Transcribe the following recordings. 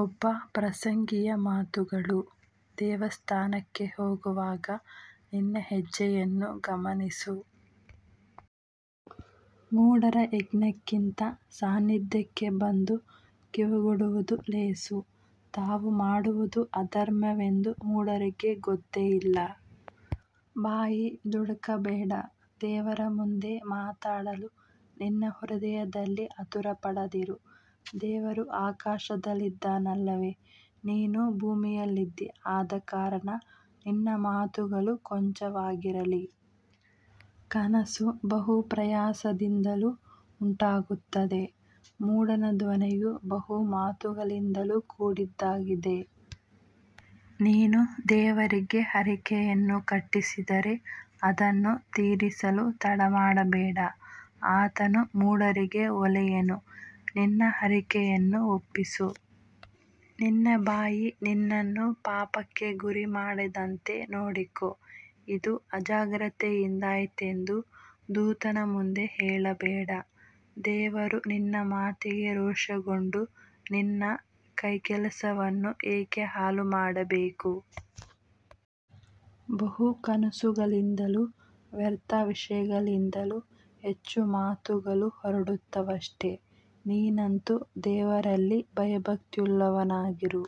ಒಬ್ಬ ಪ್ರಸಂಗಿಯ ಮಾತುಗಳು ದೇವಸ್ಥಾನಕ್ಕೆ ಹೋಗುವಾಗ ನಿನ್ನ ಹೆಜ್ಜೆಯನ್ನು ಗಮನಿಸು. ಮೂಢರ ಯಜ್ಞಕ್ಕಿಂತ ಸಾನ್ನಿಧ್ಯಕ್ಕೆ ಬಂದು ಕಿವಿಗೊಡುವುದು ಲೇಸು. ತಾವು ಮಾಡುವುದು ಅಧರ್ಮವೆಂದು ಮೂಢರಿಗೆ ಗೊತ್ತೇ ಇಲ್ಲ. ಬಾಯಿ ದುಡುಕಬೇಡ. ದೇವರ ಮುಂದೆ ಮಾತಾಡಲು ನಿನ್ನ ಹೃದಯದಲ್ಲಿ ಪಡದಿರು ದೇವರು ಆಕಾಶದಲ್ಲಿದ್ದಾನಲ್ಲವೇ, ನೀನು ಭೂಮಿಯಲ್ಲಿದ್ದಿ ಆದ ಕಾರಣ ನಿನ್ನ ಮಾತುಗಳು ಕೊಂಚವಾಗಿರಲಿ. ಕನಸು ಬಹು ಪ್ರಯಾಸದಿಂದಲೂ ಉಂಟಾಗುತ್ತದೆ, ಮೂಢನ ಧ್ವನಿಯು ಬಹು ಮಾತುಗಳಿಂದಲೂ ಕೂಡಿದ್ದಾಗಿದೆ. ನೀನು ದೇವರಿಗೆ ಹರಿಕೆಯನ್ನು ಕಟ್ಟಿಸಿದರೆ ಅದನ್ನು ತೀರಿಸಲು ತಡಮಾಡಬೇಡ, ಆತನು ಮೂಢರಿಗೆ ಒಲೆಯನು, ನಿನ್ನ ಹರಕೆಯನ್ನು ಒಪ್ಪಿಸು. ನಿನ್ನ ಬಾಯಿ ನಿನ್ನನ್ನು ಪಾಪಕ್ಕೆ ಗುರಿ ಮಾಡಿದಂತೆ ನೋಡಿಕೊ ಇದು ಅಜಾಗ್ರತೆಯಿಂದಾಯಿತೆಂದು ದೂತನ ಮುಂದೆ ಹೇಳಬೇಡ. ದೇವರು ನಿನ್ನ ಮಾತಿಗೆ ರೋಷಗೊಂಡು ನಿನ್ನ ಕೈಕೆಲಸವನ್ನು ಏಕೆ ಮಾಡಬೇಕು ಬಹು ಕನಸುಗಳಿಂದಲೂ ವ್ಯರ್ಥ ವಿಷಯಗಳಿಂದಲೂ ಹೆಚ್ಚು ಮಾತುಗಳು ಹೊರಡುತ್ತವಷ್ಟೆ. ನೀನಂತೂ ದೇವರಲ್ಲಿ ಭಯಭಕ್ತಿಯುಳ್ಳವನಾಗಿರು.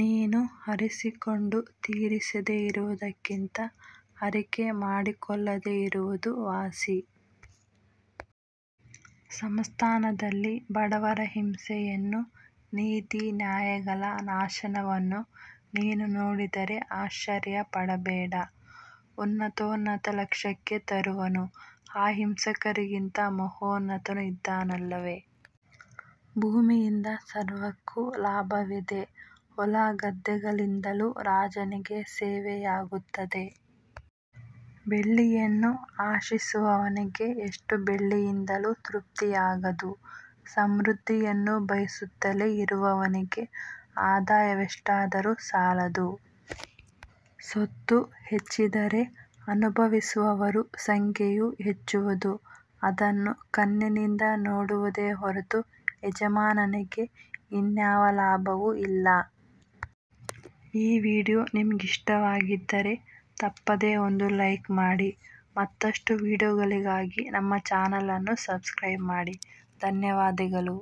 ನೀನು ಹರಿಸಿಕೊಂಡು ತೀರಿಸದೆ ಇರುವುದಕ್ಕಿಂತ ಅರಿಕೆ ಮಾಡಿಕೊಳ್ಳದೆ ಇರುವುದು ವಾಸಿ. ಸಂಸ್ಥಾನದಲ್ಲಿ ಬಡವರ ಹಿಂಸೆಯನ್ನು ನೀತಿ ನ್ಯಾಯಗಳ ನಾಶನವನ್ನು ನೀನು ನೋಡಿದರೆ ಆಶ್ಚರ್ಯ ಪಡಬೇಡ ಉನ್ನತೋನ್ನತ ಲಕ್ಷ್ಯಕ್ಕೆ ತರುವನು ಆ ಹಿಂಸಕರಿಗಿಂತ ಮಹೋನ್ನತನು ಇದ್ದಾನಲ್ಲವೇ. ಭೂಮಿಯಿಂದ ಸರ್ವಕ್ಕೂ ಲಾಭವಿದೆ, ಹೊಲ ಗದ್ದೆಗಳಿಂದಲೂ ರಾಜನಿಗೆ ಸೇವೆಯಾಗುತ್ತದೆ. ಬೆಳ್ಳಿಯನ್ನು ಆಶಿಸುವವನಿಗೆ ಎಷ್ಟು ಬೆಳ್ಳಿಯಿಂದಲೂ ತೃಪ್ತಿಯಾಗದು, ಸಮೃದ್ಧಿಯನ್ನು ಬಯಸುತ್ತಲೇ ಇರುವವನಿಗೆ ಆದಾಯವೆಷ್ಟಾದರೂ ಸಾಲದು. ಸೊತ್ತು ಹೆಚ್ಚಿದರೆ ಅನುಭವಿಸುವವರು ಸಂಖ್ಯೆಯು ಹೆಚ್ಚುವುದು, ಅದನ್ನು ಕಣ್ಣಿನಿಂದ ನೋಡುವುದೇ ಹೊರತು ಯಜಮಾನನಿಗೆ ಇನ್ಯಾವ ಲಾಭವೂ ಇಲ್ಲ. ಈ ವಿಡಿಯೋ ನಿಮಗಿಷ್ಟವಾಗಿದ್ದರೆ ತಪ್ಪದೇ ಒಂದು ಲೈಕ್ ಮಾಡಿ. ಮತ್ತಷ್ಟು ವಿಡಿಯೋಗಳಿಗಾಗಿ ನಮ್ಮ ಚಾನಲನ್ನು ಸಬ್ಸ್ಕ್ರೈಬ್ ಮಾಡಿ. ಧನ್ಯವಾದಗಳು.